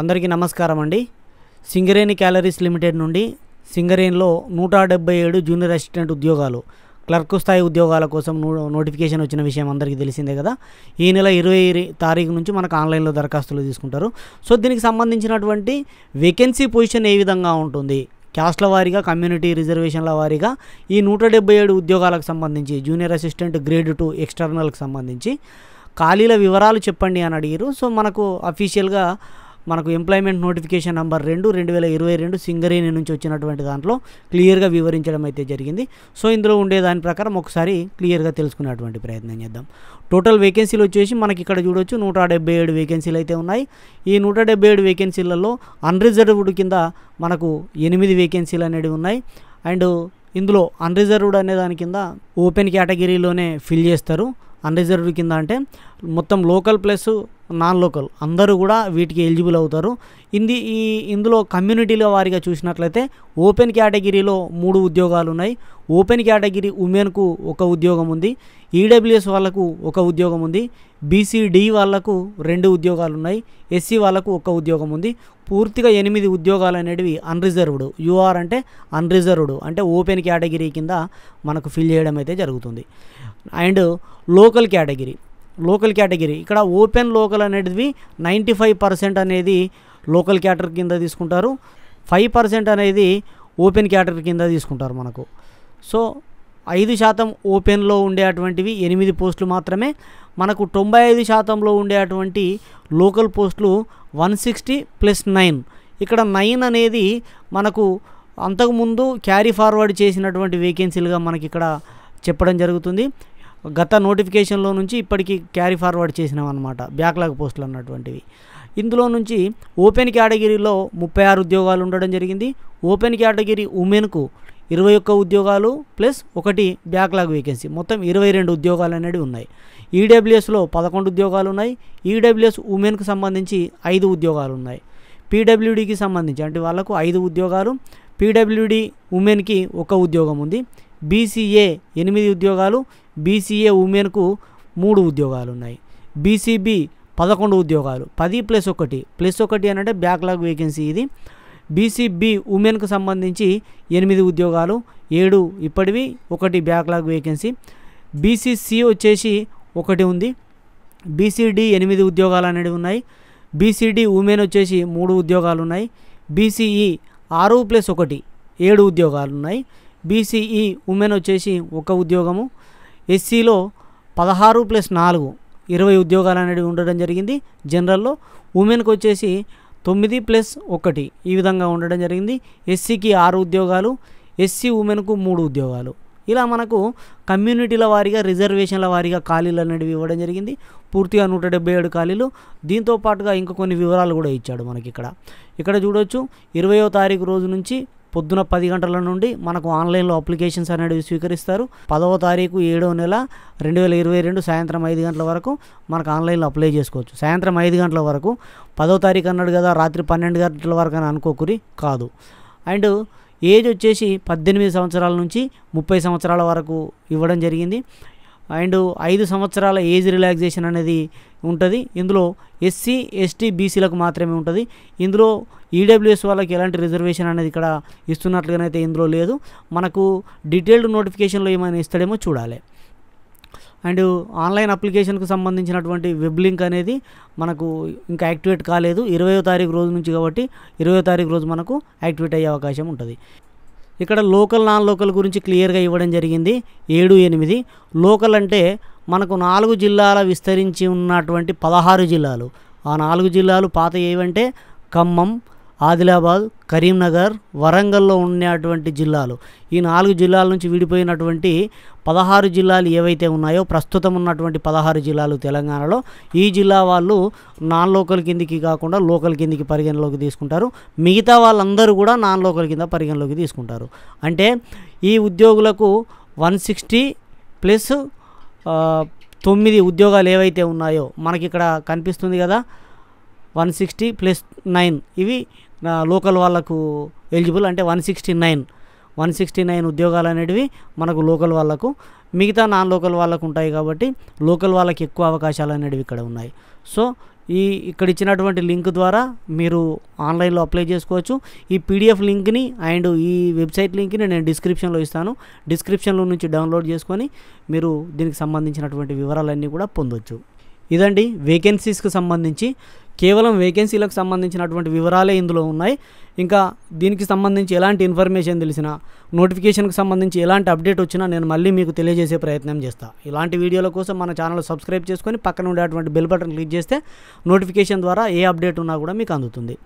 అందరికీ నమస్కారం అండి సింగరేణి క్యాలరీస్ లిమిటెడ్ నుండి సింగరేణిలో నూట డెబ్బై ఏడు జూనియర్ అసిస్టెంట్ ఉద్యోగాలు క్లర్క్ స్థాయి ఉద్యోగాల కోసం నోటిఫికేషన్ వచ్చిన విషయం అందరికీ తెలిసిందే కదా ఈ నెల ఇరవై తారీఖు నుంచి మనకు ఆన్లైన్లో దరఖాస్తులు తీసుకుంటారు సో దీనికి సంబంధించినటువంటి వేకెన్సీ పొజిషన్ ఏ విధంగా ఉంటుంది క్యాస్ట్ల వారీగా కమ్యూనిటీ రిజర్వేషన్ల వారీగా ఈ నూట డెబ్బై ఏడు ఉద్యోగాలకు సంబంధించి జూనియర్ అసిస్టెంట్ గ్రేడ్ టూ ఎక్స్టర్నల్కి సంబంధించి ఖాళీల వివరాలు చెప్పండి అని అడిగారు సో మనకు అఫీషియల్గా మనకు ఎంప్లాయ్మెంట్ నోటిఫికేషన్ నెంబర్ రెండు రెండు వేల ఇరవై రెండు సింగరేణి నుంచి వచ్చినటువంటి దాంట్లో క్లియర్గా వివరించడం అయితే జరిగింది సో ఇందులో ఉండే దాని ప్రకారం ఒకసారి క్లియర్గా తెలుసుకునేటువంటి ప్రయత్నం చేద్దాం టోటల్ వేకెన్సీలు వచ్చేసి మనకి ఇక్కడ చూడొచ్చు నూట డెబ్బై ఏడు వేకెన్సీలు అయితే ఉన్నాయి ఈ నూట డెబ్బై ఏడు వేకెన్సీలలో అన్రిజర్వ్డ్ కింద మనకు ఎనిమిది వేకెన్సీలు అనేవి ఉన్నాయి అండ్ ఇందులో అన్రిజర్వ్డ్ అనే దాని కింద ఓపెన్ కేటగిరీలోనే ఫిల్ చేస్తారు అన్రిజర్వ్డ్ కింద అంటే మొత్తం లోకల్ ప్లస్ నాన్ లోకల్ అందరూ కూడా వీటికి ఎలిజిబుల్ అవుతారు ఇంది ఈ ఇందులో కమ్యూనిటీలో వారిగా చూసినట్లయితే ఓపెన్ కేటగిరీలో మూడు ఉద్యోగాలు ఉన్నాయి ఓపెన్ కేటగిరీ ఉమెన్కు ఒక ఉద్యోగం ఉంది ఈడబ్ల్యూఎస్ వాళ్ళకు ఒక ఉద్యోగం ఉంది బీసీడీ వాళ్ళకు రెండు ఉద్యోగాలు ఉన్నాయి ఎస్సీ వాళ్ళకు ఒక ఉద్యోగం ఉంది పూర్తిగా ఎనిమిది ఉద్యోగాలు అనేవి అన్రిజర్వ్డ్ యూఆర్ అంటే అన్రిజర్వ్డ్ అంటే ఓపెన్ కేటగిరీ కింద మనకు ఫిల్ చేయడం అయితే జరుగుతుంది and local category local category ఇక్కడ ఓపెన్ లోకల్ అనేటివి నైంటీ ఫైవ్ పర్సెంట్ అనేది లోకల్ కేటగిరీ కింద తీసుకుంటారు ఫైవ్ పర్సెంట్ అనేది ఓపెన్ కేటగిరీ కింద తీసుకుంటారు మనకు సో ఐదు శాతం ఓపెన్లో ఉండేటువంటివి ఎనిమిది పోస్టులు మాత్రమే మనకు తొంభై ఐదు శాతంలో ఉండేటువంటి లోకల్ పోస్టులు వన్ సిక్స్టీ ప్లస్ నైన్ ఇక్కడ నైన్ అనేది మనకు అంతకుముందు క్యారీ ఫార్వర్డ్ చేసినటువంటి వేకెన్సీలుగా మనకి ఇక్కడ చెప్పడం జరుగుతుంది గత నోటిఫికేషన్లో నుంచి ఇప్పటికీ క్యారీ ఫార్వర్డ్ చేసినామన్నమాట బ్యాక్లాగ్ పోస్టులు అన్నటువంటివి ఇందులో నుంచి ఓపెన్ కేటగిరీలో ముప్పై ఆరు ఉద్యోగాలు ఉండడం జరిగింది ఓపెన్ కేటగిరీ ఉమెన్కు ఇరవై ఒక్క ఉద్యోగాలు ప్లస్ ఒకటి బ్యాక్లాగ్ వేకెన్సీ మొత్తం ఇరవై రెండు ఉద్యోగాలు అనేవి ఉన్నాయి ఈడబ్ల్యూఎస్లో పదకొండు ఉద్యోగాలు ఉన్నాయి ఈడబ్ల్యూఎస్ ఉమెన్కు సంబంధించి ఐదు ఉద్యోగాలు ఉన్నాయి పీడబ్ల్యూడీకి సంబంధించి అంటే వాళ్ళకు ఐదు ఉద్యోగాలు పీడబ్ల్యూడి ఉమెన్కి ఒక ఉద్యోగం ఉంది బీసీఏ ఎనిమిది ఉద్యోగాలు బీసీఏ ఉమెన్కు మూడు ఉద్యోగాలు ఉన్నాయి బీసీబీ పదకొండు ఉద్యోగాలు పది ప్లస్ ఒకటి ప్లస్ ఒకటి అనంటే బ్యాక్లాగ్ వేకెన్సీ ఇది బీసీబీ ఉమెన్కు సంబంధించి ఎనిమిది ఉద్యోగాలు ఏడు ఇప్పటివి ఒకటి బ్యాక్లాగ్ వేకెన్సీ బీసీసీ వచ్చేసి ఒకటి ఉంది బీసీడీ ఎనిమిది ఉద్యోగాలు అనేవి ఉన్నాయి బీసీడీ ఉమెన్ వచ్చేసి మూడు ఉద్యోగాలు ఉన్నాయి బీసీఈ ఆరు ప్లస్ ఒకటి ఏడు ఉద్యోగాలు ఉన్నాయి బీసీఈ ఉమెన్ వచ్చేసి ఒక ఉద్యోగము ఎస్సీలో పదహారు ప్లస్ నాలుగు ఇరవై ఉద్యోగాలు అనేవి ఉండడం జరిగింది జనరల్లో ఉమెన్కి వచ్చేసి తొమ్మిది ప్లస్ ఒకటి ఈ విధంగా ఉండడం జరిగింది ఎస్సీకి ఆరు ఉద్యోగాలు ఎస్సీ ఉమెన్కు మూడు ఉద్యోగాలు ఇలా మనకు కమ్యూనిటీల వారీగా రిజర్వేషన్ల వారీగా ఖాళీలు అనేవి ఇవ్వడం జరిగింది పూర్తిగా నూట డెబ్బై ఏడు ఖాళీలు దీంతో పాటుగా ఇంకా కొన్ని వివరాలు కూడా ఇచ్చాడు మనకి ఇక్కడ ఇక్కడ చూడొచ్చు ఇరవయో తారీఖు రోజు నుంచి పొద్దున పది గంటల నుండి మనకు ఆన్లైన్లో అప్లికేషన్స్ అనేవి స్వీకరిస్తారు పదవ తారీఖు ఏడవ నెల రెండు వేల ఇరవై రెండు సాయంత్రం ఐదు గంటల వరకు మనకు ఆన్లైన్లో అప్లై చేసుకోవచ్చు సాయంత్రం ఐదు గంటల వరకు పదో తారీఖు అన్నాడు కదా రాత్రి పన్నెండు గంటల వరకు అని అనుకోకురి కాదు అండ్ ఏజ్ వచ్చేసి పద్దెనిమిది సంవత్సరాల నుంచి ముప్పై సంవత్సరాల వరకు ఇవ్వడం జరిగింది అండ్ ఐదు సంవత్సరాల ఏజ్ రిలాక్సేషన్ అనేది ఉంటుంది ఇందులో ఎస్సీ ఎస్టీ బీసీలకు మాత్రమే ఉంటుంది ఇందులో ఈడబ్ల్యూఎస్ వాళ్ళకి ఎలాంటి రిజర్వేషన్ అనేది ఇక్కడ ఇస్తున్నట్లుగానైతే ఇందులో లేదు మనకు డీటెయిల్డ్ నోటిఫికేషన్లో ఏమైనా ఇస్తాడేమో చూడాలి అండ్ ఆన్లైన్ అప్లికేషన్కు సంబంధించినటువంటి వెబ్ లింక్ అనేది మనకు ఇంకా యాక్టివేట్ కాలేదు ఇరవయో తారీఖు రోజు నుంచి కాబట్టి ఇరవయో తారీఖు రోజు మనకు యాక్టివేట్ అయ్యే అవకాశం ఉంటుంది ఇక్కడ లోకల్ నాన్ లోకల్ గురించి క్లియర్గా ఇవ్వడం జరిగింది ఏడు ఎనిమిది లోకల్ అంటే మనకు నాలుగు జిల్లాల విస్తరించి ఉన్నటువంటి పదహారు జిల్లాలు ఆ నాలుగు జిల్లాలు పాత ఏవంటే ఖమ్మం ఆదిలాబాద్ కరీంనగర్ వరంగల్లో ఉన్నటువంటి జిల్లాలు ఈ నాలుగు జిల్లాల నుంచి విడిపోయినటువంటి పదహారు జిల్లాలు ఏవైతే ఉన్నాయో ప్రస్తుతం ఉన్నటువంటి పదహారు జిల్లాలు తెలంగాణలో ఈ జిల్లా వాళ్ళు నాన్ లోకల్ కిందికి కాకుండా లోకల్ కిందికి పరిగణలోకి తీసుకుంటారు మిగతా వాళ్ళందరూ కూడా నాన్ లోకల్ కింద పరిగణలోకి తీసుకుంటారు అంటే ఈ ఉద్యోగులకు వన్ సిక్స్టీ ప్లస్ తొమ్మిది ఉద్యోగాలు ఏవైతే ఉన్నాయో మనకి ఇక్కడ కనిపిస్తుంది కదా వన్ సిక్స్టీ ప్లస్ నైన్ ఇవి లోకల్ వాళ్ళకు ఎలిజిబుల్ అంటే one sixty nine one sixty nine ఉద్యోగాలు అనేటివి మనకు లోకల్ వాళ్ళకు మిగతా నాన్ లోకల్ వాళ్ళకు ఉంటాయి కాబట్టి లోకల్ వాళ్ళకి ఎక్కువ అవకాశాలు అనేటివి ఇక్కడ ఉన్నాయి సో ఈ ఇక్కడ ఇచ్చినటువంటి లింక్ ద్వారా మీరు ఆన్లైన్లో అప్లై చేసుకోవచ్చు ఈ పీడిఎఫ్ లింక్ని అండ్ ఈ వెబ్సైట్ లింక్ని నేను డిస్క్రిప్షన్లో ఇస్తాను డిస్క్రిప్షన్లో నుంచి డౌన్లోడ్ చేసుకొని మీరు దీనికి సంబంధించినటువంటి వివరాలన్నీ కూడా పొందొచ్చు ఇదండి వేకెన్సీస్కి సంబంధించి కేవలం వేకెన్సీలకు సంబంధించినటువంటి వివరాలే ఇందులో ఉన్నాయి ఇంకా దీనికి సంబంధించి ఎలాంటి ఇన్ఫర్మేషన్ తెలిసినా నోటిఫికేషన్కి సంబంధించి ఎలాంటి అప్డేట్ వచ్చినా నేను మళ్ళీ మీకు తెలియజేసే ప్రయత్నం చేస్తాను ఇలాంటి వీడియోల కోసం మన ఛానల్ సబ్స్క్రైబ్ చేసుకొని పక్కన ఉండేటువంటి బెల్ బటన్ క్లిక్ చేస్తే నోటిఫికేషన్ ద్వారా ఏ అప్డేట్ ఉన్నా కూడా మీకు అందుతుంది